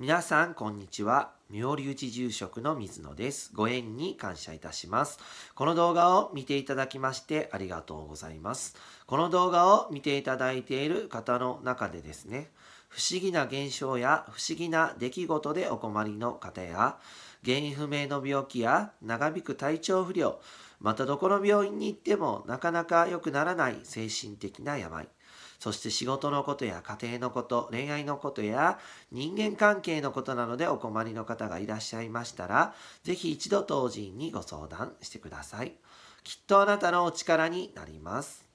皆さんこんにちは妙隆寺住職の水野です。ご縁に感謝いたします。この動画を見ていただきましてありがとうございます。この動画を見ていただいている方の中でですね、不思議な現象や不思議な出来事でお困りの方や、原因不明の病気や長引く体調不良、またどこの病院に行ってもなかなか良くならない精神的な病、そして仕事のことや家庭のこと、恋愛のことや人間関係のことなのでお困りの方方がいらっしゃいましたら、ぜひ一度当人にご相談してください。きっとあなたのお力になります。